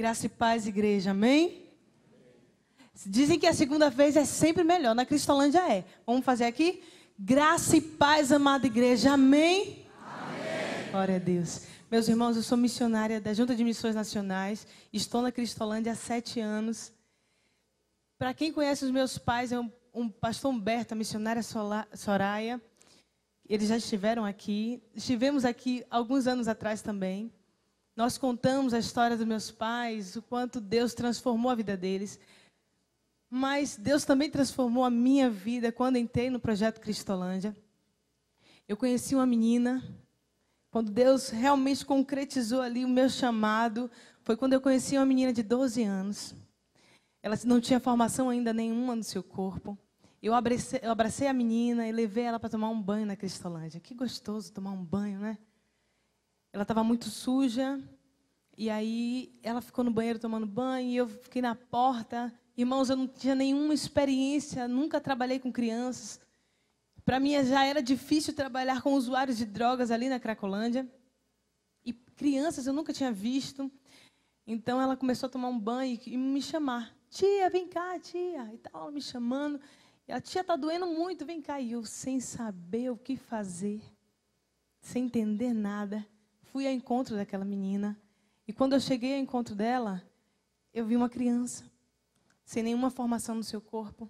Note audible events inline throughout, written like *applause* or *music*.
Graça e paz, igreja, amém? Dizem que a segunda vez é sempre melhor, na Cristolândia é. Vamos fazer aqui? Graça e paz, amada igreja, amém? amém? Glória a Deus. Meus irmãos, eu sou missionária da Junta de Missões Nacionais, estou na Cristolândia há sete anos. Para quem conhece os meus pais, é um, um pastor Humberto, a missionária Soraya. Eles já estiveram aqui. Estivemos aqui alguns anos atrás também. Nós contamos a história dos meus pais, o quanto Deus transformou a vida deles. Mas Deus também transformou a minha vida quando entrei no projeto Cristolândia. Eu conheci uma menina. Quando Deus realmente concretizou ali o meu chamado, foi quando eu conheci uma menina de 12 anos. Ela não tinha formação ainda nenhuma no seu corpo. Eu abracei, eu abracei a menina e levei ela para tomar um banho na Cristolândia. Que gostoso tomar um banho, né? Ela estava muito suja. E aí ela ficou no banheiro tomando banho e eu fiquei na porta. Irmãos, eu não tinha nenhuma experiência, nunca trabalhei com crianças. Para mim já era difícil trabalhar com usuários de drogas ali na Cracolândia. E crianças eu nunca tinha visto. Então ela começou a tomar um banho e me chamar. Tia, vem cá, tia. E tal, me chamando. E a tia está doendo muito, vem cá. E eu sem saber o que fazer, sem entender nada fui ao encontro daquela menina. E quando eu cheguei ao encontro dela, eu vi uma criança, sem nenhuma formação no seu corpo,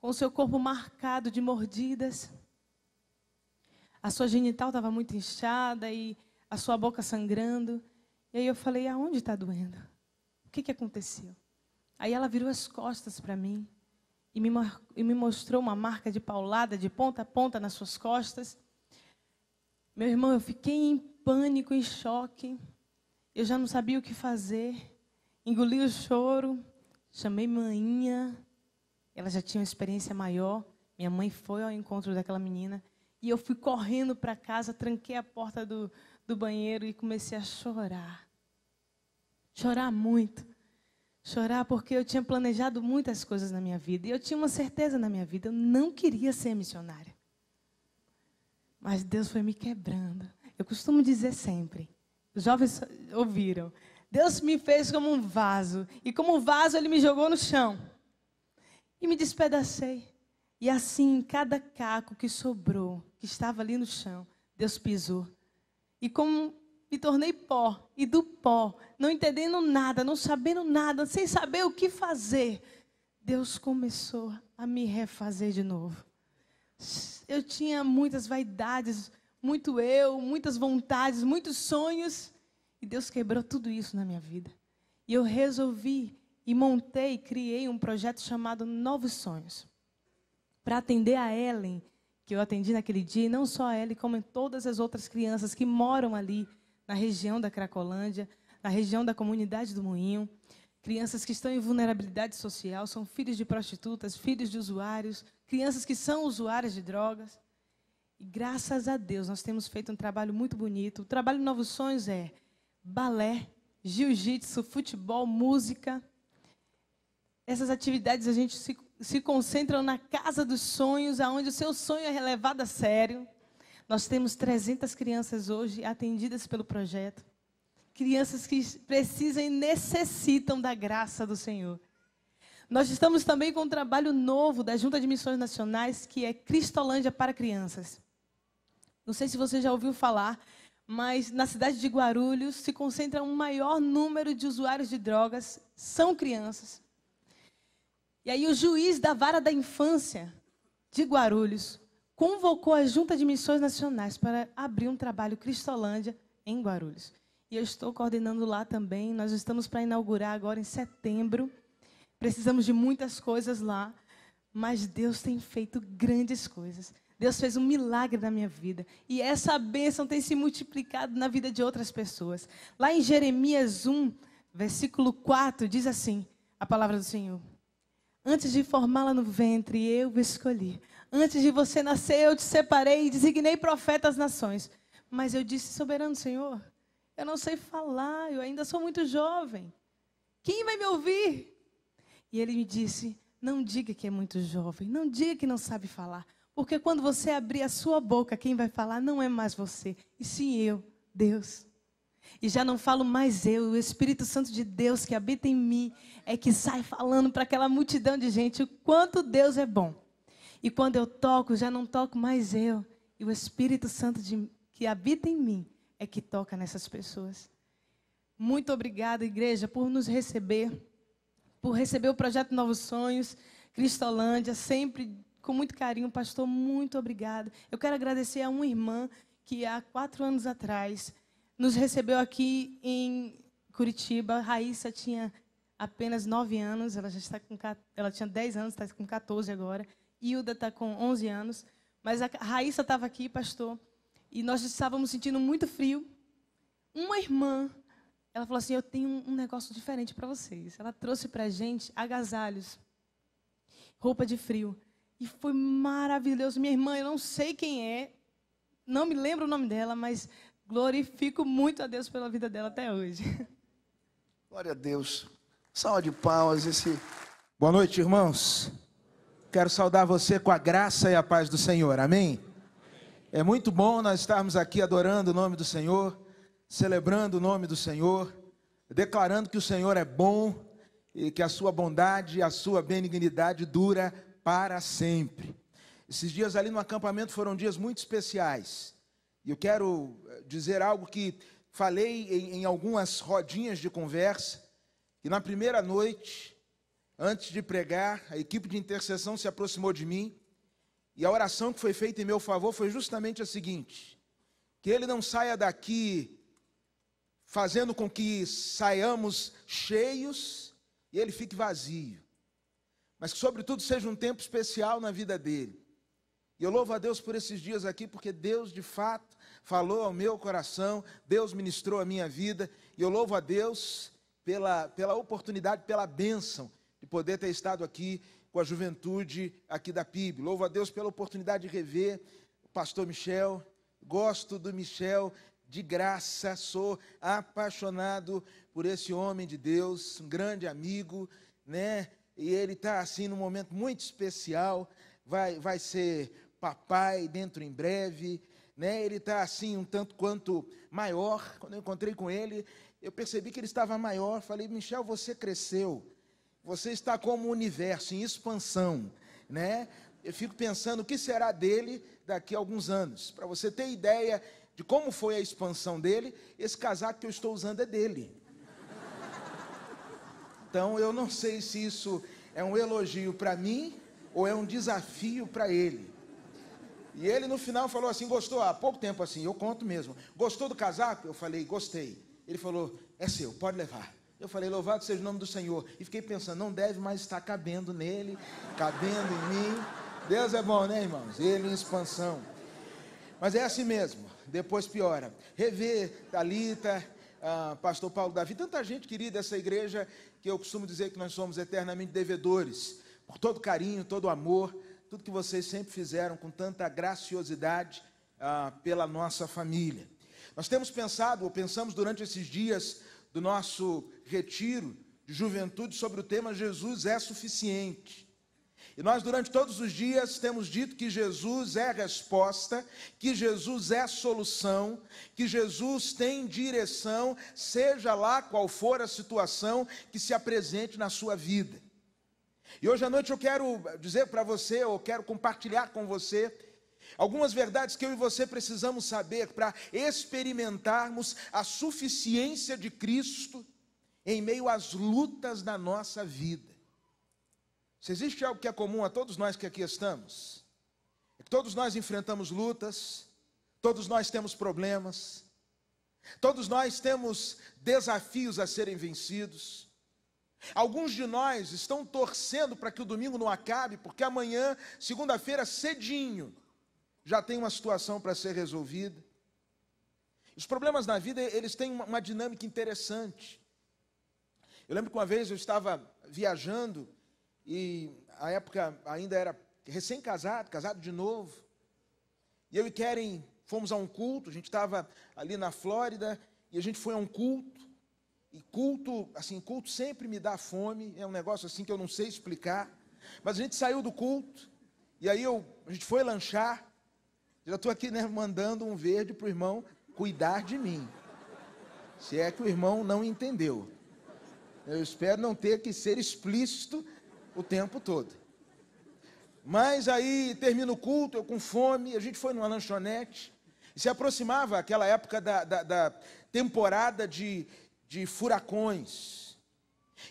com o seu corpo marcado de mordidas. A sua genital estava muito inchada e a sua boca sangrando. E aí eu falei: aonde está doendo? O que, que aconteceu? Aí ela virou as costas para mim e me, e me mostrou uma marca de paulada de ponta a ponta nas suas costas. Meu irmão, eu fiquei em pânico, em choque. Eu já não sabia o que fazer. Engoli o choro, chamei maninha. Ela já tinha uma experiência maior. Minha mãe foi ao encontro daquela menina. E eu fui correndo para casa, tranquei a porta do, do banheiro e comecei a chorar. Chorar muito. Chorar porque eu tinha planejado muitas coisas na minha vida. E eu tinha uma certeza na minha vida. Eu não queria ser missionária. Mas Deus foi me quebrando. Eu costumo dizer sempre, os jovens ouviram, Deus me fez como um vaso, e como um vaso ele me jogou no chão. E me despedacei. E assim, cada caco que sobrou, que estava ali no chão, Deus pisou. E como me tornei pó, e do pó, não entendendo nada, não sabendo nada, sem saber o que fazer, Deus começou a me refazer de novo. Eu tinha muitas vaidades, muito eu, muitas vontades, muitos sonhos. E Deus quebrou tudo isso na minha vida. E eu resolvi e montei, criei um projeto chamado Novos Sonhos. Para atender a Ellen, que eu atendi naquele dia, e não só a Ellen, como todas as outras crianças que moram ali na região da Cracolândia, na região da comunidade do Moinho. Crianças que estão em vulnerabilidade social, são filhos de prostitutas, filhos de usuários, crianças que são usuárias de drogas. E graças a Deus, nós temos feito um trabalho muito bonito. O trabalho Novos Sonhos é balé, jiu-jitsu, futebol, música. Essas atividades a gente se, se na casa dos sonhos, aonde o seu sonho é levado a sério. Nós temos 300 crianças hoje atendidas pelo projeto. Crianças que precisam e necessitam da graça do Senhor. Nós estamos também com um trabalho novo da Junta de Missões Nacionais, que é Cristolândia para Crianças. Não sei se você já ouviu falar, mas na cidade de Guarulhos se concentra um maior número de usuários de drogas, são crianças. E aí o juiz da vara da infância de Guarulhos convocou a Junta de Missões Nacionais para abrir um trabalho Cristolândia em Guarulhos. E eu estou coordenando lá também. Nós estamos para inaugurar agora em setembro. Precisamos de muitas coisas lá, mas Deus tem feito grandes coisas. Deus fez um milagre na minha vida. E essa bênção tem se multiplicado na vida de outras pessoas. Lá em Jeremias 1, versículo 4, diz assim: a palavra do Senhor. Antes de formá-la no ventre, eu o escolhi. Antes de você nascer, eu te separei e designei profeta às nações. Mas eu disse, soberano Senhor, eu não sei falar, eu ainda sou muito jovem. Quem vai me ouvir? E ele me disse: Não diga que é muito jovem, não diga que não sabe falar. Porque quando você abrir a sua boca, quem vai falar não é mais você, e sim eu, Deus. E já não falo mais eu, o Espírito Santo de Deus que habita em mim é que sai falando para aquela multidão de gente o quanto Deus é bom. E quando eu toco, já não toco mais eu, e o Espírito Santo de, que habita em mim é que toca nessas pessoas. Muito obrigada, igreja, por nos receber, por receber o projeto Novos Sonhos, Cristolândia, sempre com muito carinho. Pastor, muito obrigado. Eu quero agradecer a uma irmã que há quatro anos atrás nos recebeu aqui em Curitiba. Raíssa tinha apenas nove anos, ela já está com ela tinha dez anos, está com 14 agora. Hilda está com 11 anos. Mas a Raíssa estava aqui, pastor, e nós estávamos sentindo muito frio. Uma irmã, ela falou assim: Eu tenho um negócio diferente para vocês. Ela trouxe para a gente agasalhos, roupa de frio. E foi maravilhoso. Minha irmã, eu não sei quem é, não me lembro o nome dela, mas glorifico muito a Deus pela vida dela até hoje. *laughs* Glória a Deus. Salve de palmas. Esse... Boa noite, irmãos. Quero saudar você com a graça e a paz do Senhor. Amém? É muito bom nós estarmos aqui adorando o nome do Senhor, celebrando o nome do Senhor, declarando que o Senhor é bom e que a sua bondade, e a sua benignidade dura para sempre. Esses dias ali no acampamento foram dias muito especiais. E eu quero eh, dizer algo que falei em, em, algumas rodinhas de conversa. E na primeira noite, antes de pregar, a equipe de intercessão se aproximou de mim. E a oração que foi feita em meu favor foi justamente a seguinte: que ele não saia daqui fazendo com que saiamos cheios e ele fique vazio mas que, sobretudo, seja um tempo especial na vida dele. E eu louvo a Deus por esses dias aqui, porque Deus de fato falou ao meu coração, Deus ministrou a minha vida, e eu louvo a Deus pela, pela oportunidade, pela bênção de poder ter estado aqui com a juventude aqui da PIB. Louvo a Deus pela oportunidade de rever o pastor Michel. Gosto do Michel de graça, sou apaixonado por esse homem de Deus, um grande amigo, né? e ele está assim num momento muito especial, vai, vai ser papai dentro em breve, né? ele está assim um tanto quanto maior. Quando eu encontrei com ele, eu percebi que ele estava maior. Falei, Michel, você cresceu, você está como o um universo em expansão. Né? Eu fico pensando o que será dele daqui a alguns anos. Para você ter ideia de como foi a expansão dele, esse casaco que eu estou usando é dele. Então eu não sei se isso é um elogio para mim ou é um desafio para ele. E ele no final falou assim: gostou? Há pouco tempo assim, eu conto mesmo. Gostou do casaco? Eu falei: gostei. Ele falou: é seu, pode levar. Eu falei: louvado seja o nome do Senhor. E fiquei pensando: não deve mais estar cabendo nele, cabendo em mim. Deus é bom, né, irmãos? Ele em expansão. Mas é assim mesmo. Depois piora. Rever Talita, ah, pastor Paulo Davi, tanta gente querida dessa igreja, que eu costumo dizer que nós somos eternamente devedores, por todo carinho, todo amor, tudo que vocês sempre fizeram com tanta graciosidade ah, pela nossa família. Nós temos pensado, ou pensamos durante esses dias do nosso retiro de juventude sobre o tema Jesus é suficiente. E nós, durante todos os dias, temos dito que Jesus é a resposta, que Jesus é a solução, que Jesus tem direção, seja lá qual for a situação que se apresente na sua vida. E hoje à noite eu quero dizer para você, eu quero compartilhar com você, algumas verdades que eu e você precisamos saber para experimentarmos a suficiência de Cristo em meio às lutas da nossa vida. Se existe algo que é comum a todos nós que aqui estamos, é que todos nós enfrentamos lutas, todos nós temos problemas, todos nós temos desafios a serem vencidos. Alguns de nós estão torcendo para que o domingo não acabe, porque amanhã, segunda-feira, cedinho, já tem uma situação para ser resolvida. Os problemas na vida, eles têm uma dinâmica interessante. Eu lembro que uma vez eu estava viajando e a época ainda era recém-casado, casado de novo. E eu e Karen fomos a um culto, a gente estava ali na Flórida e a gente foi a um culto. E culto, assim, culto sempre me dá fome, é um negócio assim que eu não sei explicar. Mas a gente saiu do culto e aí eu, a gente foi lanchar. Já estou aqui né, mandando um verde para o irmão cuidar de mim. Se é que o irmão não entendeu. Eu espero não ter que ser explícito o tempo todo. Mas aí termina o culto, eu com fome, a gente foi numa lanchonete, e se aproximava aquela época da, da, da temporada de, de furacões.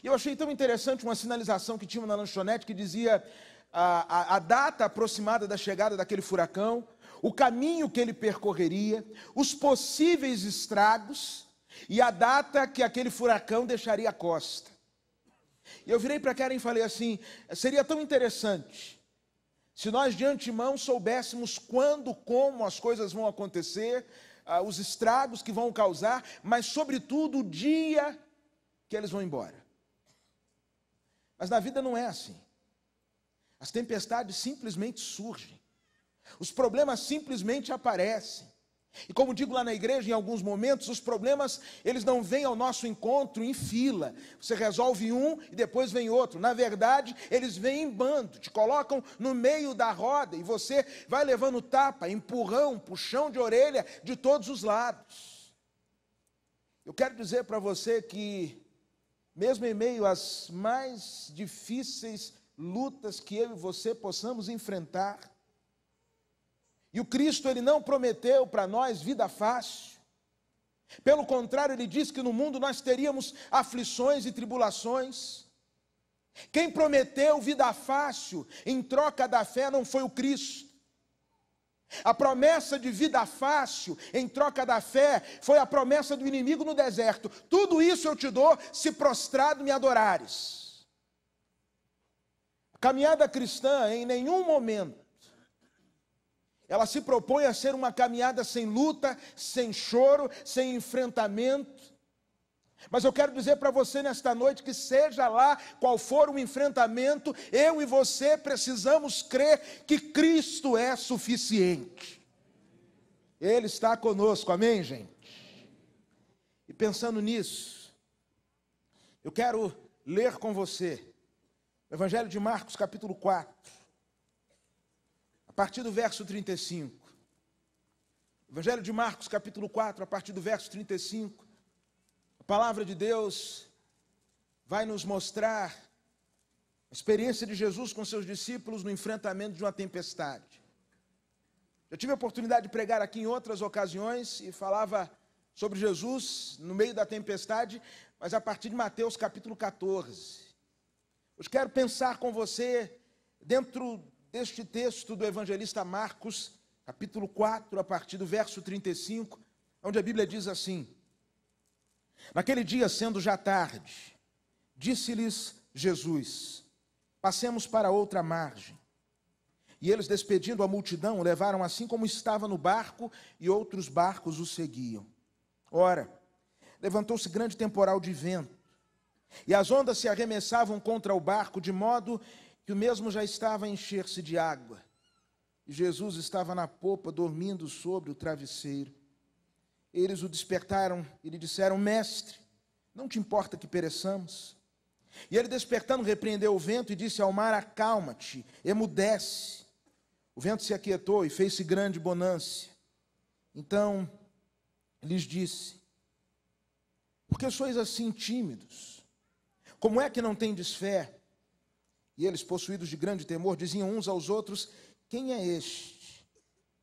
E eu achei tão interessante uma sinalização que tinha na lanchonete que dizia a, a, a data aproximada da chegada daquele furacão, o caminho que ele percorreria, os possíveis estragos e a data que aquele furacão deixaria a costa. E eu virei para Karen e falei assim: seria tão interessante se nós de antemão soubéssemos quando, como as coisas vão acontecer, ah, os estragos que vão causar, mas sobretudo o dia que eles vão embora. Mas na vida não é assim. As tempestades simplesmente surgem. Os problemas simplesmente aparecem. E como digo lá na igreja, em alguns momentos, os problemas, eles não vêm ao nosso encontro em fila. Você resolve um e depois vem outro. Na verdade, eles vêm em bando, te colocam no meio da roda e você vai levando tapa, empurrão, puxão de orelha de todos os lados. Eu quero dizer para você que, mesmo em meio às mais difíceis lutas que eu e você possamos enfrentar, e o Cristo ele não prometeu para nós vida fácil. Pelo contrário, ele diz que no mundo nós teríamos aflições e tribulações. Quem prometeu vida fácil em troca da fé não foi o Cristo. A promessa de vida fácil em troca da fé foi a promessa do inimigo no deserto: tudo isso eu te dou se prostrado me adorares. A caminhada cristã em nenhum momento ela se propõe a ser uma caminhada sem luta, sem choro, sem enfrentamento. Mas eu quero dizer para você nesta noite que, seja lá qual for o enfrentamento, eu e você precisamos crer que Cristo é suficiente. Ele está conosco, amém, gente? E pensando nisso, eu quero ler com você o Evangelho de Marcos, capítulo 4 partir do verso 35. Evangelho de Marcos, capítulo 4, a partir do verso 35. A palavra de Deus vai nos mostrar a experiência de Jesus com seus discípulos no enfrentamento de uma tempestade. Já tive a oportunidade de pregar aqui em outras ocasiões e falava sobre Jesus no meio da tempestade, mas a partir de Mateus capítulo 14. Hoje quero pensar com você dentro este texto do evangelista Marcos, capítulo 4, a partir do verso 35, onde a Bíblia diz assim: Naquele dia, sendo já tarde, disse-lhes Jesus: Passemos para outra margem. E eles, despedindo a multidão, o levaram assim como estava no barco, e outros barcos o seguiam. Ora, levantou-se grande temporal de vento, e as ondas se arremessavam contra o barco, de modo que o mesmo já estava a encher-se de água. E Jesus estava na popa, dormindo sobre o travesseiro. Eles o despertaram e lhe disseram: Mestre, não te importa que pereçamos? E ele despertando repreendeu o vento e disse ao mar: Acalma-te, emudece. O vento se aquietou e fez-se grande bonância. Então lhes disse: Por que sois assim tímidos? Como é que não tendes fé? E eles, possuídos de grande temor, diziam uns aos outros: Quem é este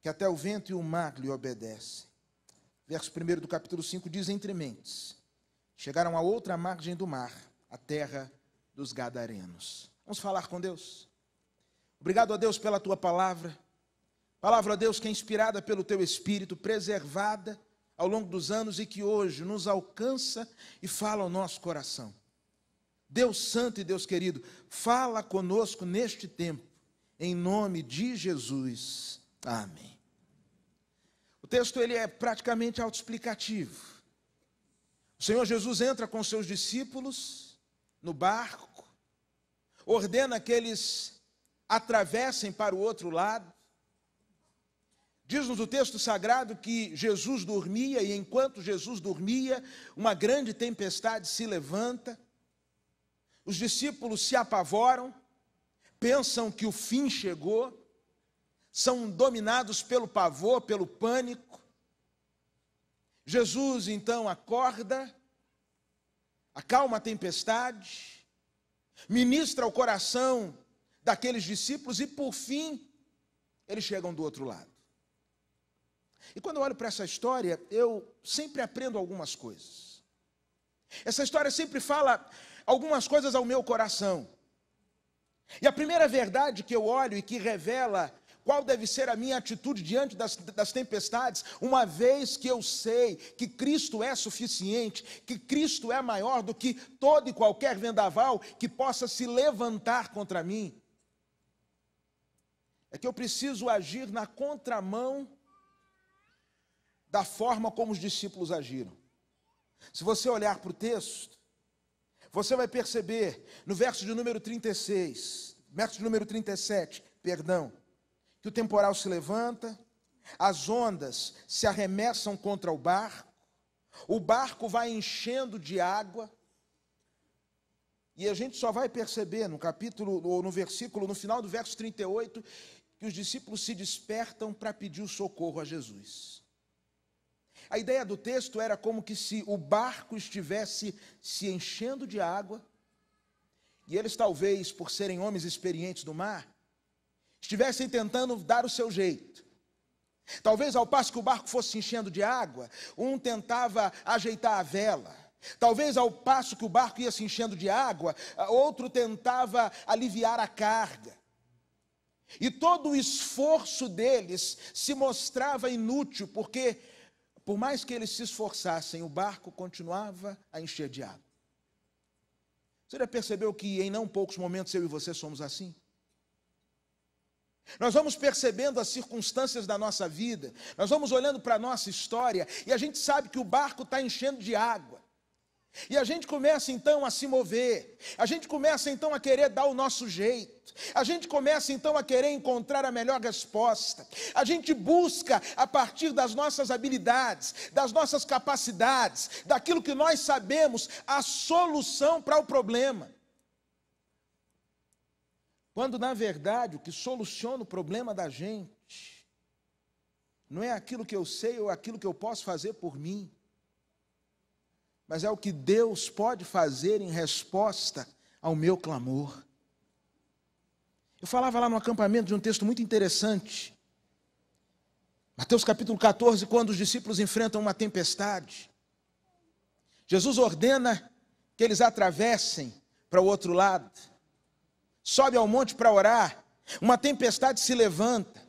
que até o vento e o mar lhe obedecem? Verso 1 do capítulo 5 diz: Entre mentes, chegaram à outra margem do mar, a terra dos Gadarenos. Vamos falar com Deus? Obrigado a Deus pela tua palavra. Palavra a Deus que é inspirada pelo teu espírito, preservada ao longo dos anos e que hoje nos alcança e fala ao nosso coração. Deus Santo e Deus querido, fala conosco neste tempo, em nome de Jesus. Amém. O texto ele é praticamente autoexplicativo. O Senhor Jesus entra com seus discípulos no barco, ordena que eles atravessem para o outro lado. Diz-nos o texto sagrado que Jesus dormia e enquanto Jesus dormia, uma grande tempestade se levanta. Os discípulos se apavoram, pensam que o fim chegou, são dominados pelo pavor, pelo pânico. Jesus então acorda, acalma a tempestade, ministra o coração daqueles discípulos e por fim eles chegam do outro lado. E quando eu olho para essa história, eu sempre aprendo algumas coisas. Essa história sempre fala algumas coisas ao meu coração. E a primeira verdade que eu olho e que revela qual deve ser a minha atitude diante das, das, tempestades, uma vez que eu sei que Cristo é suficiente, que Cristo é maior do que todo e qualquer vendaval que possa se levantar contra mim. É que eu preciso agir na contramão da forma como os discípulos agiram. Se você olhar para o texto, você vai perceber no verso de número 36, verso de número 37, perdão, que o temporal se levanta, as ondas se arremessam contra o barco, o barco vai enchendo de água, e a gente só vai perceber no capítulo, ou no versículo, no final do verso 38, que os discípulos se despertam para pedir o socorro a Jesus. A ideia do texto era como que se o barco estivesse se enchendo de água, e eles, talvez, por serem homens experientes do mar, estivessem tentando dar o seu jeito. Talvez ao passo que o barco fosse se enchendo de água, um tentava ajeitar a vela. Talvez ao passo que o barco ia se enchendo de água, outro tentava aliviar a carga. E todo o esforço deles se mostrava inútil, porque por mais que eles se esforçassem, o barco continuava a encher de água. Você já percebeu que em não poucos momentos eu e você somos assim? Nós vamos percebendo as circunstâncias da nossa vida, nós vamos olhando para a nossa história e a gente sabe que o barco está enchendo de água. E a gente começa então a se mover, a gente começa então a querer dar o nosso jeito, a gente começa então a querer encontrar a melhor resposta, a gente busca a partir das nossas habilidades, das nossas capacidades, daquilo que nós sabemos, a solução para o problema. Quando na verdade o que soluciona o problema da gente não é aquilo que eu sei ou aquilo que eu posso fazer por mim mas é o que Deus pode fazer em resposta ao meu clamor. Eu falava lá no acampamento de um texto muito interessante. Mateus capítulo 14, quando os discípulos enfrentam uma tempestade. Jesus ordena que eles atravessem para o outro lado. Sobe ao monte para orar. Uma tempestade se levanta.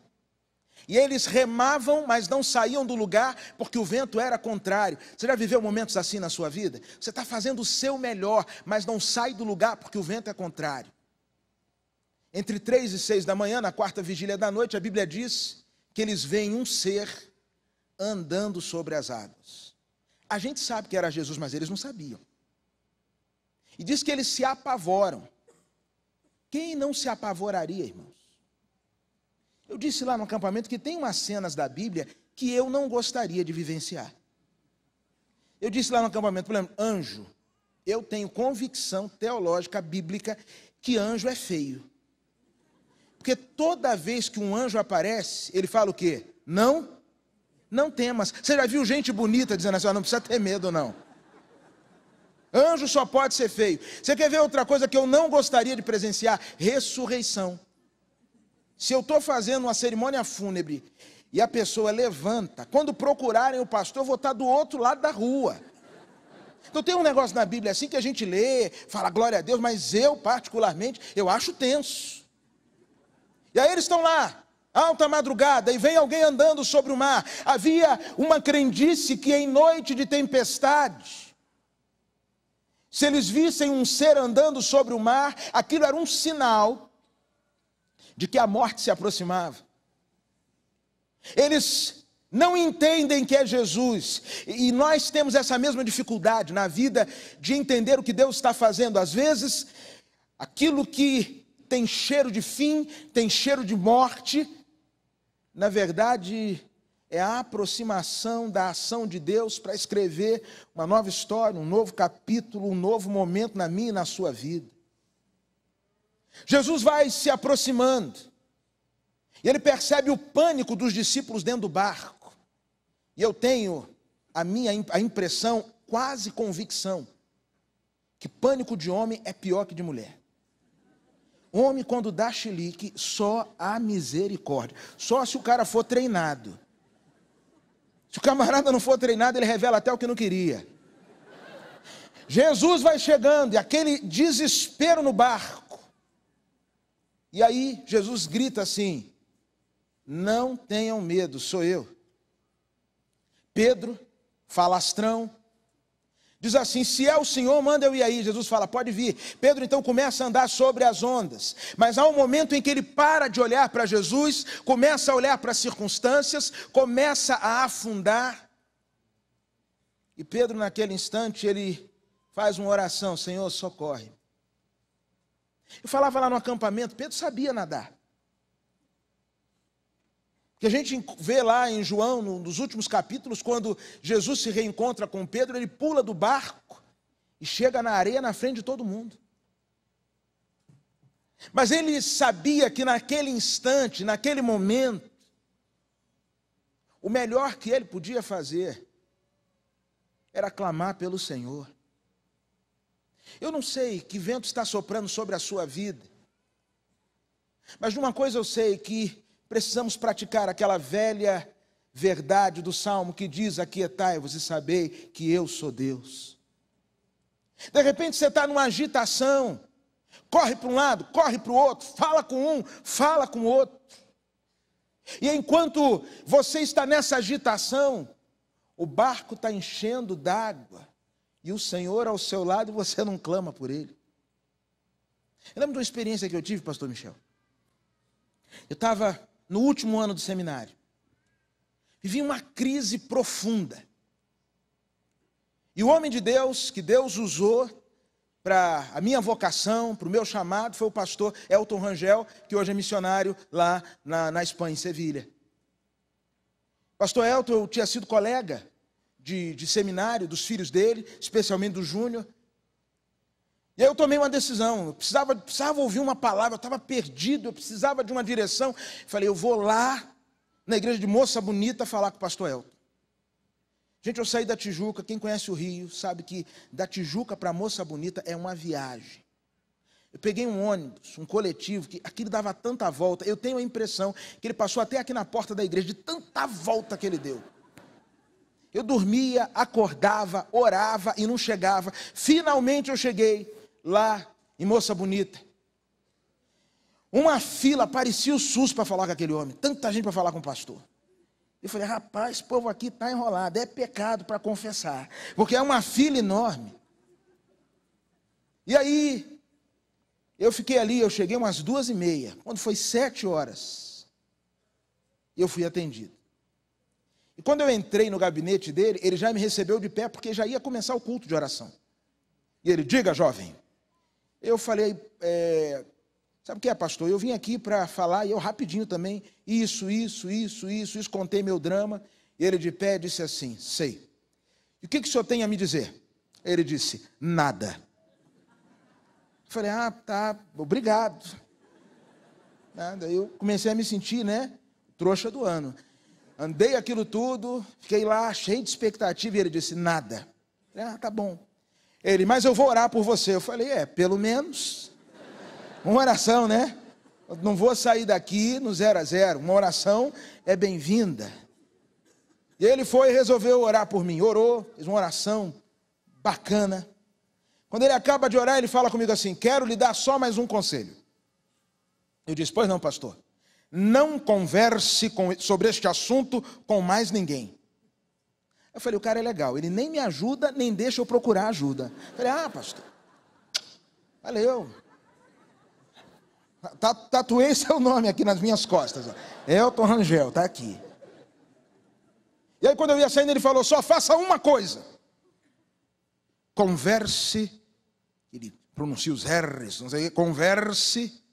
E eles remavam, mas não saíam do lugar, porque o vento era contrário. Você já viveu momentos assim na sua vida? Você está fazendo o seu melhor, mas não sai do lugar, porque o vento é contrário. Entre três e seis da manhã, na quarta vigília da noite, a Bíblia diz que eles veem um ser andando sobre as águas. A gente sabe que era Jesus, mas eles não sabiam. E diz que eles se apavoram. Quem não se apavoraria, irmão? Eu disse lá no acampamento que tem umas cenas da Bíblia que eu não gostaria de vivenciar. Eu disse lá no acampamento, por exemplo, anjo. Eu tenho convicção teológica bíblica que anjo é feio. Porque toda vez que um anjo aparece, ele fala o quê? Não, não temas. Você já viu gente bonita dizendo assim, ah, não precisa ter medo não. Anjo só pode ser feio. Você quer ver outra coisa que eu não gostaria de presenciar? Ressurreição. Se eu estou fazendo uma cerimônia fúnebre e a pessoa levanta, quando procurarem o pastor, eu vou estar do outro lado da rua. Então tem um negócio na Bíblia assim que a gente lê, fala glória a Deus, mas eu particularmente, eu acho tenso. E aí eles estão lá, alta madrugada, e vem alguém andando sobre o mar. Havia uma crendice que em noite de tempestade, se eles vissem um ser andando sobre o mar, aquilo era um sinal de que a morte se aproximava. Eles não entendem que é Jesus, e nós temos essa mesma dificuldade na vida de entender o que Deus está fazendo. Às vezes, aquilo que tem cheiro de fim, tem cheiro de morte, na verdade é a aproximação da ação de Deus para escrever uma nova história, um novo capítulo, um novo momento na minha e na sua vida. Jesus vai se aproximando e ele percebe o pânico dos discípulos dentro do barco. E eu tenho a minha a impressão, quase convicção, que pânico de homem é pior que de mulher. Homem, quando dá chilique, só há misericórdia. Só se o cara for treinado. Se o camarada não for treinado, ele revela até o que não queria. Jesus vai chegando e aquele desespero no barco. E aí Jesus grita assim: Não tenham medo, sou eu. Pedro, falastrão, Diz assim: se é o Senhor, manda eu ir aí. Jesus fala: pode vir. Pedro então começa a andar sobre as ondas. Mas há um momento em que ele para de olhar para Jesus, começa a olhar para as circunstâncias, começa a afundar. E Pedro, naquele instante, ele faz uma oração: Senhor, socorre. Eu falava lá no acampamento, Pedro sabia nadar. Que a gente vê lá em João, nos últimos capítulos, quando Jesus se reencontra com Pedro, ele pula do barco e chega na areia na frente de todo mundo. Mas ele sabia que naquele instante, naquele momento, o melhor que ele podia fazer era clamar pelo Senhor. Eu não sei que vento está soprando sobre a sua vida, mas uma coisa eu sei que precisamos praticar aquela velha verdade do salmo que diz: Aquietai-vos e sabei que eu sou Deus. De repente você está numa agitação, corre para um lado, corre para o outro, fala com um, fala com o outro. E enquanto você está nessa agitação, o barco está enchendo d'água e o Senhor ao seu lado, você não clama por ele. Eu lembro de uma experiência que eu tive, pastor Michel. Eu estava no último ano do seminário. Vivi uma crise profunda. E o homem de Deus, que Deus usou para a minha vocação, para o meu chamado, foi o pastor Elton Rangel, que hoje é missionário lá na, na Espanha, em Sevilha. Pastor Elton, eu tinha sido colega de, de seminário dos filhos dele, especialmente do Júnior. E aí eu tomei uma decisão, eu precisava, precisava ouvir uma palavra, eu estava perdido, eu precisava de uma direção. falei, eu vou lá na igreja de Moça Bonita falar com o pastor Elton. Gente, eu saí da Tijuca, quem conhece o Rio sabe que da Tijuca para Moça Bonita é uma viagem. Eu peguei um ônibus, um coletivo, que aquilo dava tanta volta, eu tenho a impressão que ele passou até aqui na porta da igreja, de tanta volta que ele deu. Eu dormia, acordava, orava e não chegava. Finalmente eu cheguei lá em Moça Bonita. Uma fila, parecia o SUS para falar com aquele homem. Tanta gente para falar com o pastor. Eu falei, rapaz, esse povo aqui está enrolado. É pecado para confessar. Porque é uma fila enorme. E aí, eu fiquei ali, eu cheguei umas duas e meia. Quando foi sete horas, eu fui atendido. E quando eu entrei no gabinete dele, ele já me recebeu de pé porque já ia começar o culto de oração. E ele, diga, jovem. Eu falei, é, sabe o que é, pastor? Eu vim aqui para falar e eu rapidinho também, isso, isso, isso, isso, isso, contei meu drama. E ele de pé disse assim: sei. E o que, que o senhor tem a me dizer? Ele disse: nada. Eu falei, ah, tá, obrigado. Nada. Eu comecei a me sentir, né? Trouxa do ano. Andei aquilo tudo, fiquei lá cheio de expectativa e ele disse: Nada. Falei, ah, tá bom. Ele, mas eu vou orar por você. Eu falei: É, pelo menos. Uma oração, né? Eu não vou sair daqui no zero a zero. Uma oração é bem-vinda. E ele foi e resolveu orar por mim. Orou, fez uma oração bacana. Quando ele acaba de orar, ele fala comigo assim: Quero lhe dar só mais um conselho. Eu disse: Pois não, pastor não converse com, sobre este assunto com mais ninguém. Eu falei, o cara é legal, ele nem me ajuda, nem deixa eu procurar ajuda. Eu falei, ah, pastor, valeu. Tatuei seu é nome aqui nas minhas costas. Elton Rangel, tá aqui. E aí quando eu ia saindo, ele falou, só faça uma coisa. Converse, ele pronuncia os R's, não sei, converse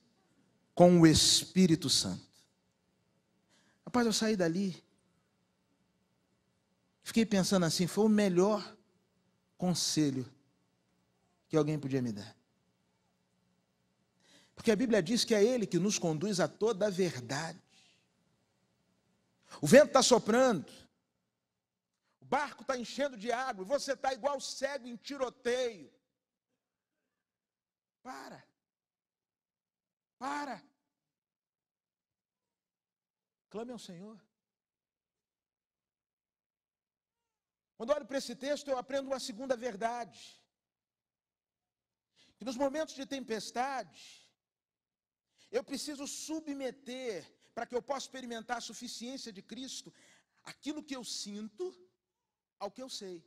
com o Espírito Santo. Rapaz, eu saí dali. Fiquei pensando assim, foi o melhor conselho que alguém podia me dar. Porque a Bíblia diz que é Ele que nos conduz a toda a verdade. O vento está soprando, o barco está enchendo de água, e você está igual cego em tiroteio. Para, para, Clame ao Senhor. Quando olho para esse texto, eu aprendo uma segunda verdade. Que nos momentos de tempestade, eu preciso submeter, para que eu possa experimentar a suficiência de Cristo, aquilo que eu sinto ao que eu sei.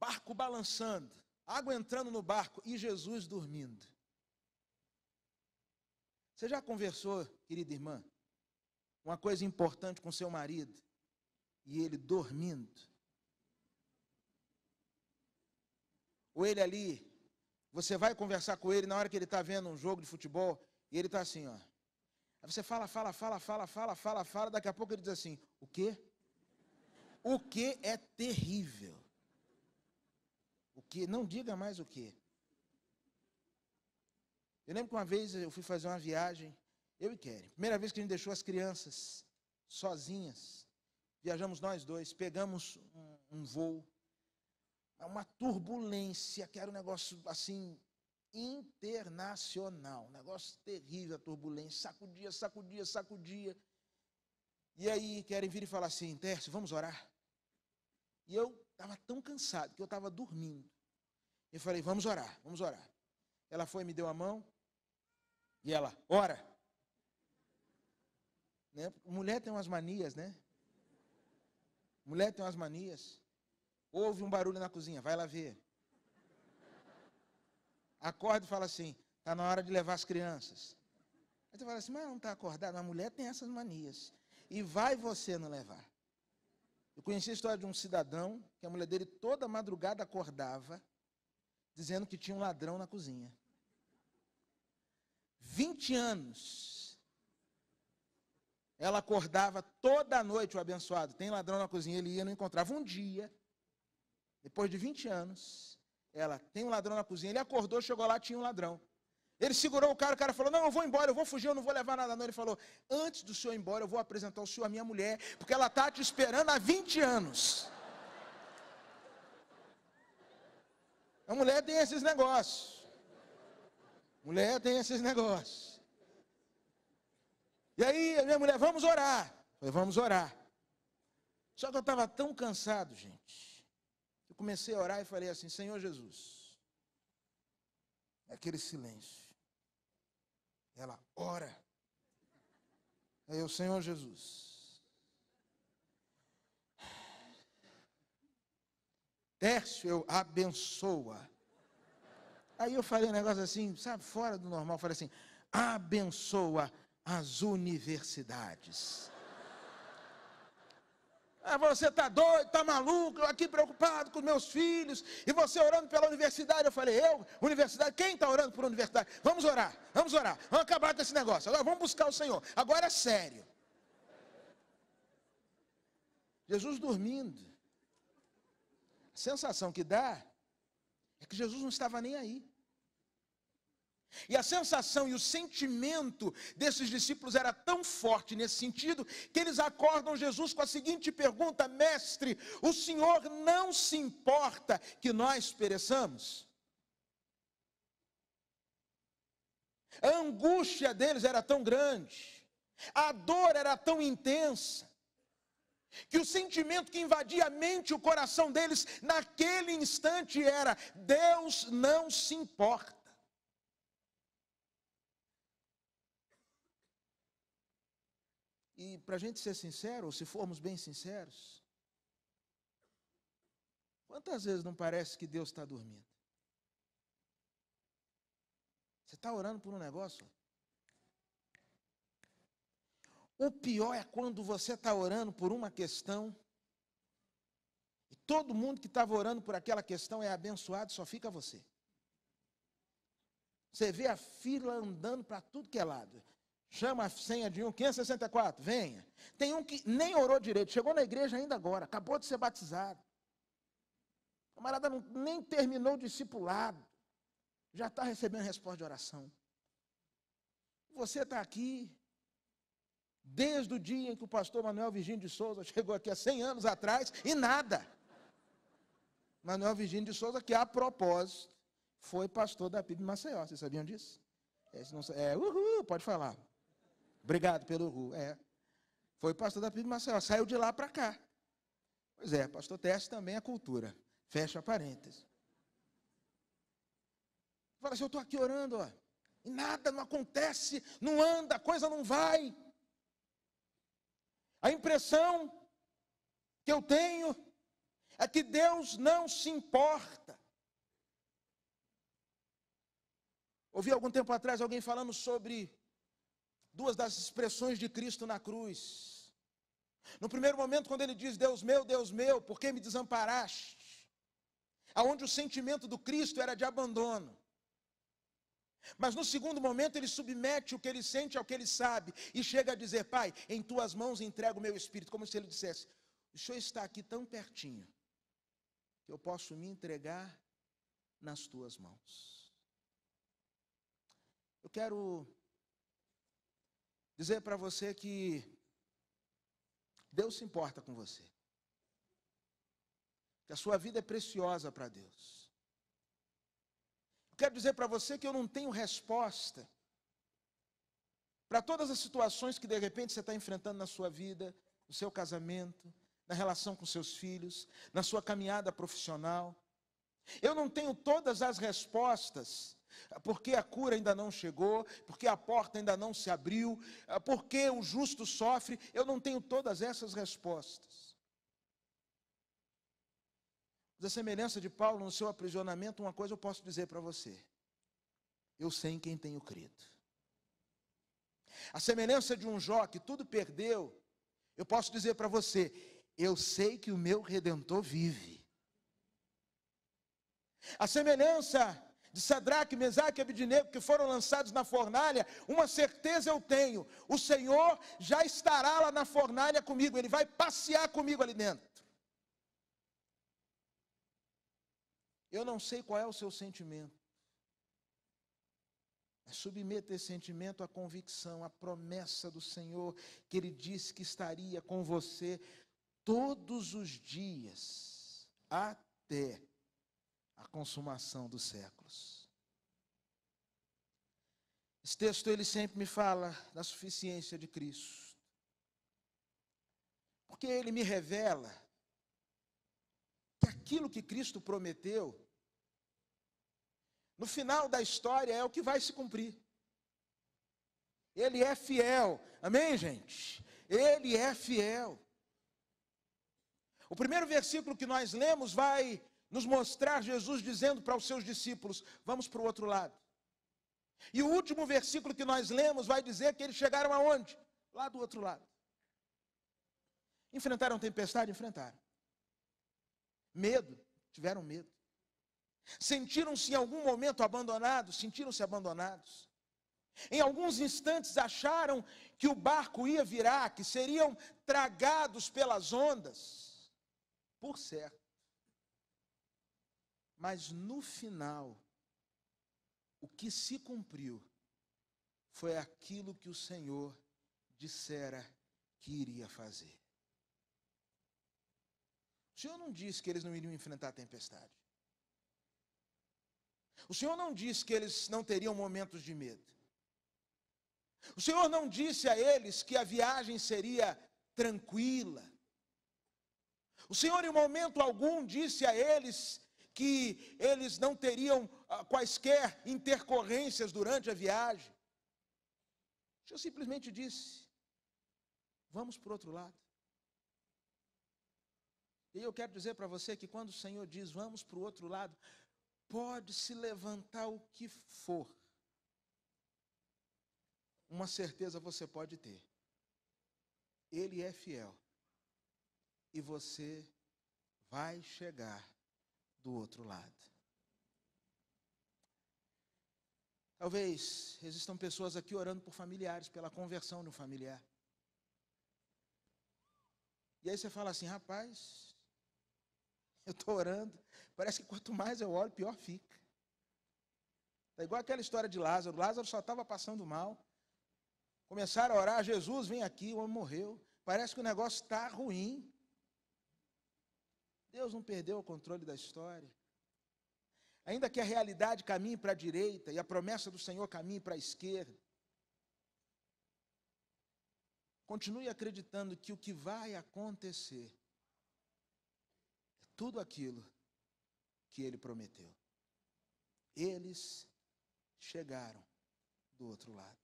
Barco balançando, água entrando no barco e Jesus dormindo. Você já conversou, querida irmã, uma coisa importante com seu marido e ele dormindo? Ou ele ali, você vai conversar com ele na hora que ele está vendo um jogo de futebol e ele está assim, ó. Aí você fala, fala, fala, fala, fala, fala, fala, daqui a pouco ele diz assim: o quê? O que é terrível? O que? Não diga mais o que. Eu lembro que uma vez eu fui fazer uma viagem, eu e Querem Primeira vez que a gente deixou as crianças sozinhas. Viajamos nós dois, pegamos um, um voo. É uma turbulência, que era um negócio assim, internacional. Um negócio terrível a turbulência. Sacudia, sacudia, sacudia. E aí querem vir e falar assim, Tércio, vamos orar? E eu estava tão cansado que eu estava dormindo. Eu falei, vamos orar, vamos orar. Ela foi, me deu a mão, e ela, ora. Né? Mulher tem umas manias, né? Mulher tem umas manias. Ouve um barulho na cozinha, vai lá ver. Acorda e fala assim: está na hora de levar as crianças. Aí você fala assim: mas não está acordado. A mulher tem essas manias. E vai você não levar. Eu conheci a história de um cidadão que a mulher dele toda madrugada acordava dizendo que tinha um ladrão na cozinha. 20 anos. Ela acordava toda noite, o abençoado. Tem ladrão na cozinha, ele ia, não encontrava. Um dia, depois de 20 anos, ela tem um ladrão na cozinha. Ele acordou, chegou lá, tinha um ladrão. Ele segurou o cara, o cara falou: Não, eu vou embora, eu vou fugir, eu não vou levar nada. Não, ele falou: Antes do senhor ir embora, eu vou apresentar o senhor à minha mulher, porque ela está te esperando há 20 anos. A mulher tem esses negócios. Mulher tem esses negócios. E aí, a minha mulher, vamos orar. Eu falei, vamos orar. Só que eu estava tão cansado, gente. Eu comecei a orar e falei assim: Senhor Jesus. Aquele silêncio. Ela ora. Aí eu, Senhor Jesus. Tércio, eu abençoa Aí eu falei um negócio assim, sabe, fora do normal, falei assim: abençoa as universidades. Ah, você está doido, está maluco, eu aqui preocupado com meus filhos, e você orando pela universidade. Eu falei, eu? Universidade? Quem está orando por universidade? Vamos orar, vamos orar, vamos acabar com esse negócio. Agora vamos buscar o Senhor. Agora é sério. Jesus dormindo. A sensação que dá é que Jesus não estava nem aí. E a sensação e o sentimento desses discípulos era tão forte nesse sentido que eles acordam Jesus com a seguinte pergunta: Mestre, o Senhor não se importa que nós pereçamos? A angústia deles era tão grande, a dor era tão intensa, que o sentimento que invadia a mente e o coração deles naquele instante era: Deus não se importa. E para a gente ser sincero, ou se formos bem sinceros, quantas vezes não parece que Deus está dormindo? Você está orando por um negócio? O pior é quando você está orando por uma questão e todo mundo que estava orando por aquela questão é abençoado, só fica você. Você vê a fila andando para tudo que é lado. Chama a senha de um, 564, venha. Tem um que nem orou direito, chegou na igreja ainda agora, acabou de ser batizado. O camarada não, nem terminou o discipulado, já está recebendo resposta de oração. Você está aqui, desde o dia em que o pastor Manuel Virgínio de Souza *laughs* chegou aqui há 100 anos atrás, e nada. Manuel Virgínio de Souza, que a propósito, foi pastor da PIB Maceió, vocês sabiam disso? não, é uhul, pode falar. Obrigado pelo ru. É. Foi pastor da PIB Maceió, saiu de lá para cá. Pois é, pastor Teste também a é cultura. Fecha parênteses. Fala assim, eu estou aqui orando, ó, e nada, não acontece, não anda, a coisa não vai. A impressão que eu tenho é que Deus não se importa. Ouvi algum tempo atrás alguém falando sobre duas das expressões de Cristo na cruz. No primeiro momento, quando ele diz: Deus meu, Deus meu, por que me desamparaste? Aonde o sentimento do Cristo era de abandono. Mas no segundo momento, ele submete o que ele sente ao que ele sabe e chega a dizer: Pai, em tuas mãos entrego o meu espírito. Como se ele dissesse: O Senhor está aqui tão pertinho que eu posso me entregar nas tuas mãos. Eu quero dizer para você que Deus se importa com você. Que a sua vida é preciosa para Deus. Eu quero dizer para você que eu não tenho resposta para todas as situações que de repente você está enfrentando na sua vida, no seu casamento, na relação com seus filhos, na sua caminhada profissional. Eu não tenho todas as respostas porque a cura ainda não chegou, porque a porta ainda não se abriu, ah, porque o justo sofre, eu não tenho todas essas respostas. Da semelhança de Paulo no seu aprisionamento, uma coisa eu posso dizer para você: eu sei em quem tenho crido. A semelhança de um Jó que tudo perdeu, eu posso dizer para você: eu sei que o meu redentor vive. A semelhança de Sadraque, Mesaque e Abidinego, que foram lançados na fornalha, uma certeza eu tenho: o Senhor já estará lá na fornalha comigo, ele vai passear comigo ali dentro. Eu não sei qual é o seu sentimento. É submeter esse sentimento à convicção, à promessa do Senhor, que Ele disse que estaria com você todos os dias, até a consumação dos séculos. Esse texto ele sempre me fala da suficiência de Cristo. Porque ele me revela que aquilo que Cristo prometeu no final da história é o que vai se cumprir. Ele é fiel. Amém, gente? Ele é fiel. O primeiro versículo que nós lemos vai nos mostrar Jesus dizendo para os seus discípulos: vamos para o outro lado. E o último versículo que nós lemos vai dizer que eles chegaram aonde? Lá do outro lado. Enfrentaram tempestade? Enfrentaram. Medo? Tiveram medo. Sentiram-se em algum momento abandonados? Sentiram-se abandonados. Em alguns instantes acharam que o barco ia virar, que seriam tragados pelas ondas. Por certo, mas no final, o que se cumpriu foi aquilo que o Senhor dissera que iria fazer. O Senhor não disse que eles não iriam enfrentar a tempestade. O Senhor não disse que eles não teriam momentos de medo. O Senhor não disse a eles que a viagem seria tranquila. O Senhor, em momento algum, disse a eles que eles não teriam ah, quaisquer intercorrências durante a viagem. Eu simplesmente disse: vamos para o outro lado. E eu quero dizer para você que quando o Senhor diz vamos para o outro lado, pode se levantar o que for. Uma certeza você pode ter. Ele é fiel. E você vai chegar do outro lado. Talvez existam pessoas aqui orando por familiares, pela conversão de um familiar. E aí você fala assim, rapaz, eu estou orando. Parece que quanto mais eu oro, pior fica. É igual aquela história de Lázaro. Lázaro só estava passando mal. Começaram a orar, Jesus, vem aqui, o homem morreu. Parece que o negócio está ruim. Deus não perdeu o controle da história. Ainda que a realidade caminhe para a direita e a promessa do Senhor caminhe para a esquerda, continue acreditando que o que vai acontecer é tudo aquilo que ele prometeu. Eles chegaram do outro lado.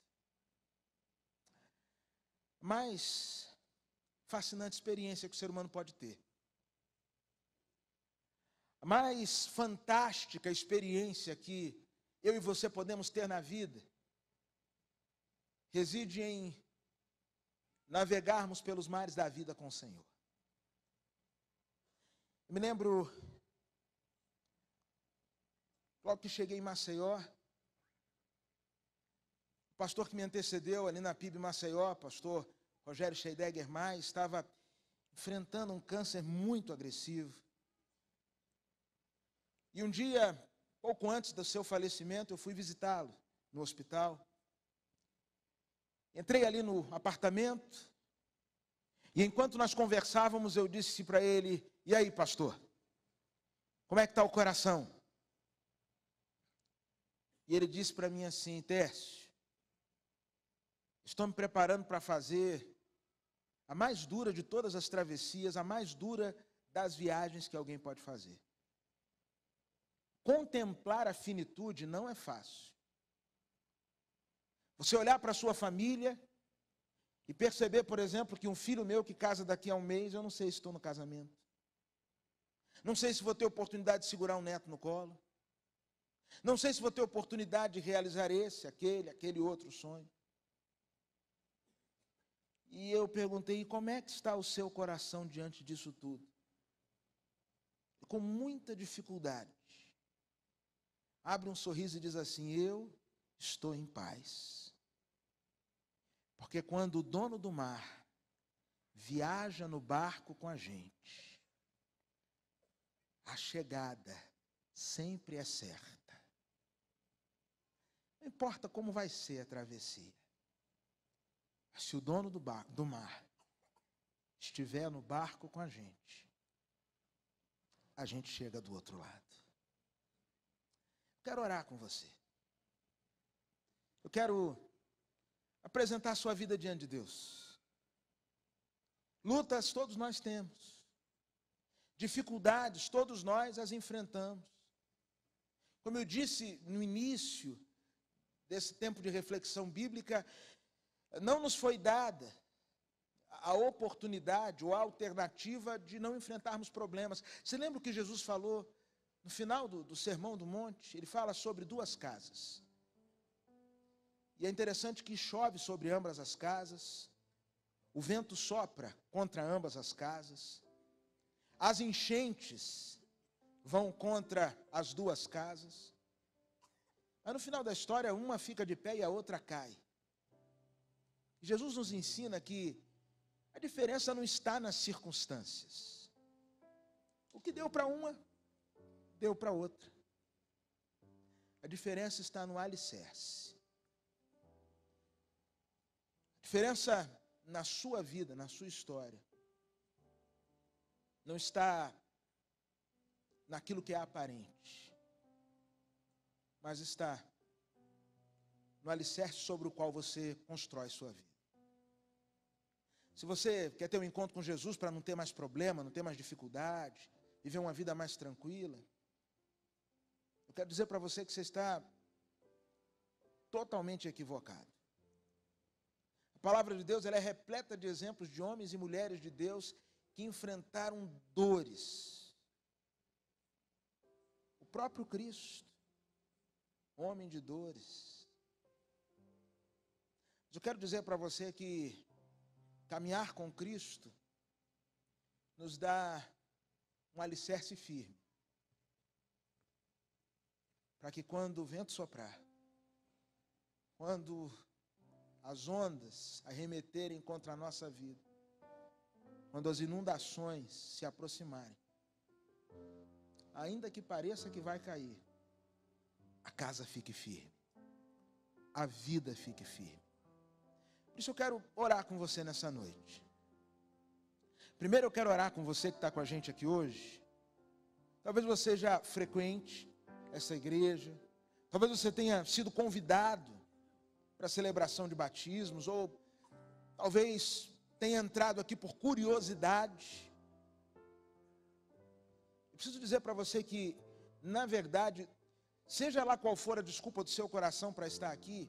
Mais fascinante experiência que o ser humano pode ter mais fantástica experiência que eu e você podemos ter na vida reside em navegarmos pelos mares da vida com o Senhor. Eu me lembro, logo que cheguei em Maceió, o pastor que me antecedeu ali na PIB Maceió, pastor Rogério Scheidegger Mais, estava enfrentando um câncer muito agressivo. E um dia, pouco antes do seu falecimento, eu fui visitá-lo no hospital. Entrei ali no apartamento. E enquanto nós conversávamos, eu disse para ele: E aí, pastor? Como é que está o coração? E ele disse para mim assim: Tércio, estou me preparando para fazer a mais dura de todas as travessias, a mais dura das viagens que alguém pode fazer. Contemplar a finitude não é fácil. Você olhar para a sua família e perceber, por exemplo, que um filho meu que casa daqui a um mês, eu não sei se estou no casamento. Não sei se vou ter oportunidade de segurar um neto no colo. Não sei se vou ter oportunidade de realizar esse, aquele, aquele outro sonho. E eu perguntei: e como é que está o seu coração diante disso tudo? Com muita dificuldade, abre um sorriso e diz assim: Eu estou em paz. Porque quando o dono do mar viaja no barco com a gente, a chegada sempre é certa. Não importa como vai ser a travessia. Se o dono do, bar, do mar estiver no barco com a gente, a gente chega do outro lado quero orar com você. Eu quero apresentar a sua vida diante de Deus. Lutas todos nós temos. Dificuldades todos nós as enfrentamos. Como eu disse no início desse tempo de reflexão bíblica, não nos foi dada a oportunidade ou a alternativa de não enfrentarmos problemas. Você lembra o que Jesus falou no final do, do Sermão do Monte, ele fala sobre duas casas. E é interessante que chove sobre ambas as casas, o vento sopra contra ambas as casas, as enchentes vão contra as duas casas. Mas no final da história, uma fica de pé e a outra cai. Jesus nos ensina que a diferença não está nas circunstâncias. O que deu para uma, deu para outra. A diferença está no alicerce. A diferença na sua vida, na sua história, não está naquilo que é aparente, mas está no alicerce sobre o qual você constrói sua vida. Se você quer ter um encontro com Jesus para não ter mais problema, não ter mais dificuldade, viver uma vida mais tranquila, eu quero dizer para você que você está totalmente equivocado. A palavra de Deus ela é repleta de exemplos de homens e mulheres de Deus que enfrentaram dores. O próprio Cristo, homem de dores. Mas eu quero dizer para você que caminhar com Cristo nos dá um alicerce firme para que quando o vento soprar, quando as ondas arremeterem contra a nossa vida, quando as inundações se aproximarem, ainda que pareça que vai cair, a casa fique firme, a vida fique firme. Por isso eu quero orar com você nessa noite. Primeiro eu quero orar com você que está com a gente aqui hoje. Talvez você já frequente essa igreja. Talvez você tenha sido convidado para a celebração de batismos, ou talvez tenha entrado aqui por curiosidade. Eu preciso dizer para você que, na verdade, seja lá qual for a desculpa do seu coração para estar aqui,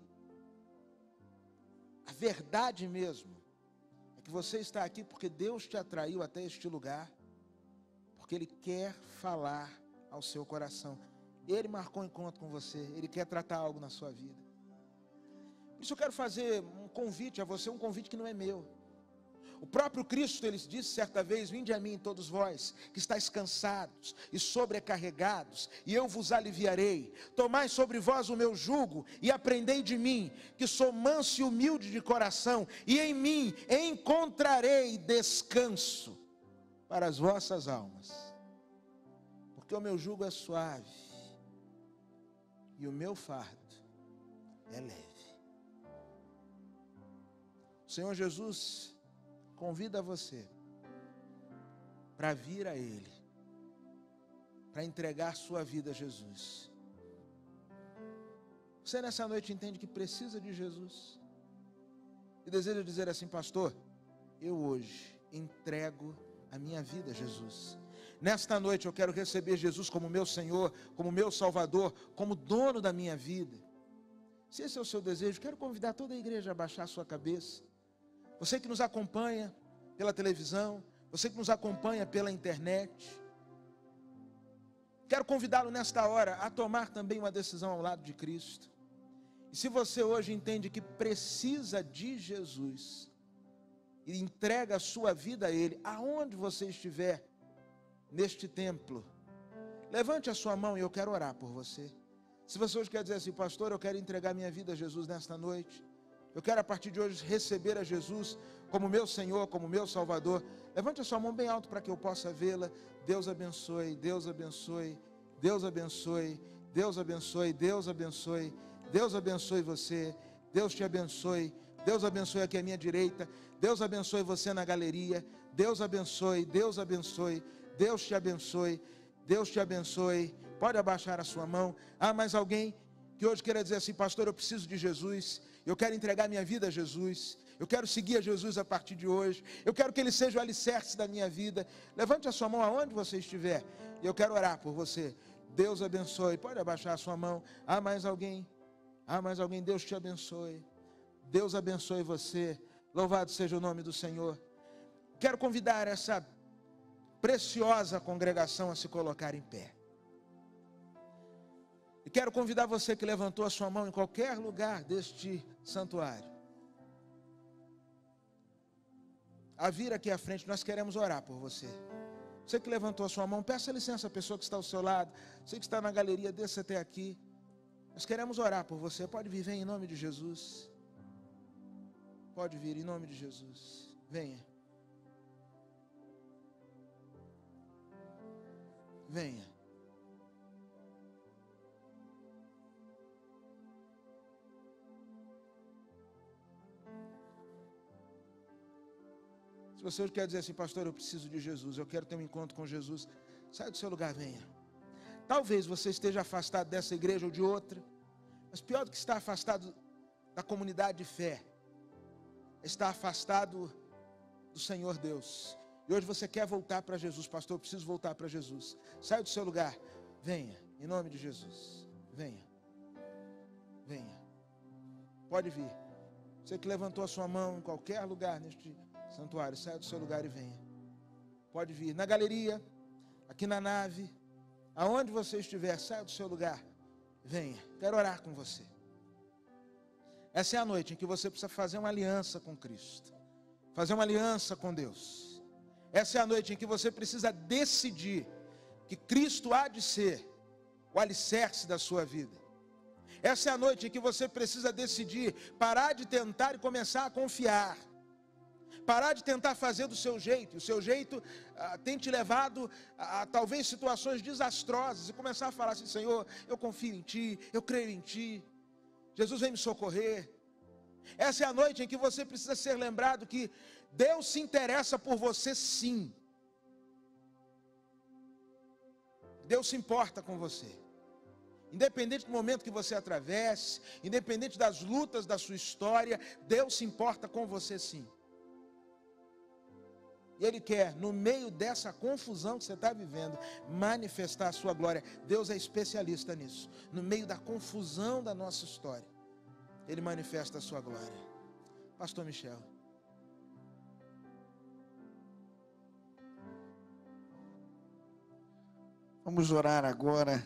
a verdade mesmo é que você está aqui porque Deus te atraiu até este lugar, porque Ele quer falar ao seu coração. Ele marcou um encontro com você, Ele quer tratar algo na sua vida. Por isso eu quero fazer um convite a você, um convite que não é meu. O próprio Cristo, ele disse certa vez: Vinde a mim, todos vós, que estáis cansados e sobrecarregados, e eu vos aliviarei. Tomai sobre vós o meu jugo e aprendei de mim, que sou manso e humilde de coração, e em mim encontrarei descanso para as vossas almas. Porque o meu jugo é suave e o meu fardo é leve. O Senhor Jesus convida você para vir a Ele, para entregar sua vida a Jesus. Você nessa noite entende que precisa de Jesus e deseja dizer assim, pastor: eu hoje entrego a minha vida a Jesus. Nesta noite eu quero receber Jesus como meu Senhor, como meu Salvador, como dono da minha vida. Se esse é o seu desejo, quero convidar toda a igreja a baixar a sua cabeça. Você que nos acompanha pela televisão, você que nos acompanha pela internet, quero convidá-lo nesta hora a tomar também uma decisão ao lado de Cristo. E se você hoje entende que precisa de Jesus e entrega a sua vida a Ele, aonde você estiver, neste templo. Levante a sua mão e eu quero orar por você. Se você hoje quer dizer assim, pastor, eu quero entregar minha vida a Jesus nesta noite. Eu quero a partir de hoje receber a Jesus como meu Senhor, como meu Salvador. Levante a sua mão bem alto para que eu possa vê-la. Deus abençoe, Deus abençoe, Deus abençoe, Deus abençoe, Deus abençoe, Deus abençoe você, Deus te abençoe, Deus abençoe aqui à minha direita, Deus abençoe você na galeria, Deus abençoe, Deus abençoe. Deus te abençoe. Deus te abençoe. Pode abaixar a sua mão. Ah, mais alguém que hoje queira dizer assim, pastor, eu preciso de Jesus. Eu quero entregar minha vida a Jesus. Eu quero seguir a Jesus a partir de hoje. Eu quero que ele seja o alicerce da minha vida. Levante a sua mão aonde você estiver. E eu quero orar por você. Deus abençoe. Pode abaixar a sua mão. Ah, mais alguém? Ah, mais alguém? Deus te abençoe. Deus abençoe você. Louvado seja o nome do Senhor. Quero convidar essa preciosa congregação a se colocar em pé. E quero convidar você que levantou a sua mão em qualquer lugar deste santuário a vir aqui à frente, nós queremos orar por você. Você que levantou a sua mão, peça licença à pessoa que está ao seu lado, você que está na galeria, desça até aqui. Nós queremos orar por você. Pode vir, vem em nome de Jesus. Pode vir em nome de Jesus. Venha. venha. Se você quer dizer assim, pastor, eu preciso de Jesus, eu quero ter um encontro com Jesus, sai do seu lugar, venha. Talvez você esteja afastado dessa igreja ou de outra, mas pior do que estar afastado da comunidade de fé, é está afastado do Senhor Deus. E hoje você quer voltar para Jesus, pastor, eu preciso voltar para Jesus. sai do seu lugar, venha, em nome de Jesus. Venha, venha. Pode vir. Você que levantou a sua mão em qualquer lugar neste santuário, saia do seu lugar e venha. Pode vir. Na galeria, aqui na nave, aonde você estiver, saia do seu lugar. Venha. Quero orar com você. Essa é a noite em que você precisa fazer uma aliança com Cristo. Fazer uma aliança com Deus. Essa é a noite em que você precisa decidir que Cristo há de ser o alicerce da sua vida. Essa é a noite em que você precisa decidir parar de tentar e começar a confiar. Parar de tentar fazer do seu jeito. O seu jeito ah, tem te levado a, a talvez situações desastrosas e começar a falar assim: Senhor, eu confio em Ti, eu creio em Ti. Jesus vem me socorrer. Essa é a noite em que você precisa ser lembrado que Deus se interessa por você sim. Deus se importa com você. Independente do momento que você atravesse, independente das lutas da sua história, Deus se importa com você sim. E Ele quer, no meio dessa confusão que você está vivendo, manifestar a sua glória. Deus é especialista nisso. No meio da confusão da nossa história, Ele manifesta a sua glória. Pastor Michel. Vamos orar agora,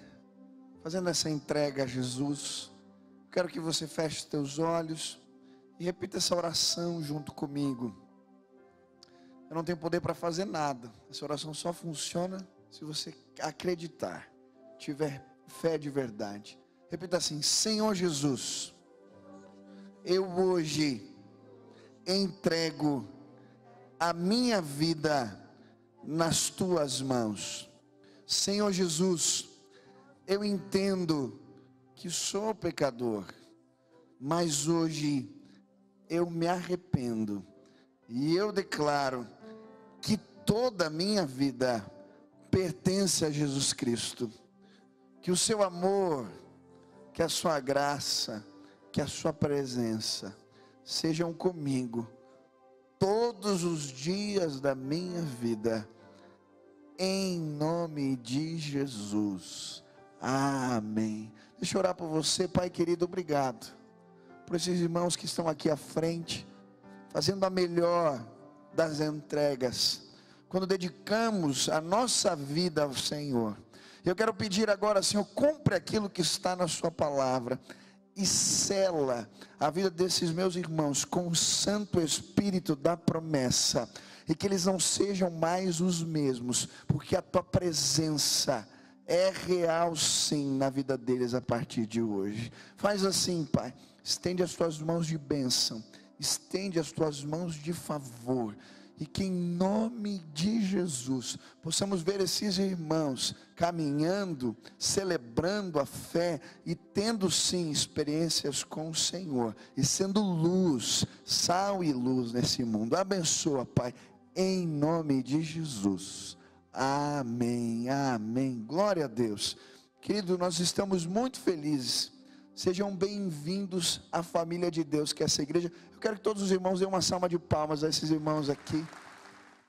fazendo essa entrega a Jesus. Quero que você feche os teus olhos e repita essa oração junto comigo. Eu não tenho poder para fazer nada. Essa oração só funciona se você acreditar, tiver fé de verdade. Repita assim: Senhor Jesus, eu hoje entrego a minha vida nas tuas mãos Senhor Jesus, eu entendo que sou pecador, mas hoje eu me arrependo e eu declaro que toda a minha vida pertence a Jesus Cristo. Que o seu amor, que a sua graça, que a sua presença sejam comigo todos os dias da minha vida em nome de Jesus. Amém. Deixa eu orar por você, Pai querido, obrigado. Por esses irmãos que estão aqui à frente, fazendo a melhor das entregas. Quando dedicamos a nossa vida ao Senhor. Eu quero pedir agora, Senhor, cumpre aquilo que está na Sua palavra e sela a vida desses meus irmãos com o Santo Espírito da promessa e que eles não sejam mais os mesmos, porque a tua presença é real sim na vida deles a partir de hoje. Faz assim, Pai, estende as tuas mãos de bênção, estende as tuas mãos de favor e que em nome de Jesus possamos ver esses irmãos caminhando, celebrando a fé e tendo sim experiências com o Senhor e sendo luz, sal e luz nesse mundo. Abençoa, Pai, em nome de Jesus. Amém, amém. Glória a Deus. Querido, nós estamos muito felizes. Sejam bem-vindos à família de Deus, que é essa igreja. Eu quero que todos os irmãos deem uma salva de palmas a esses irmãos aqui.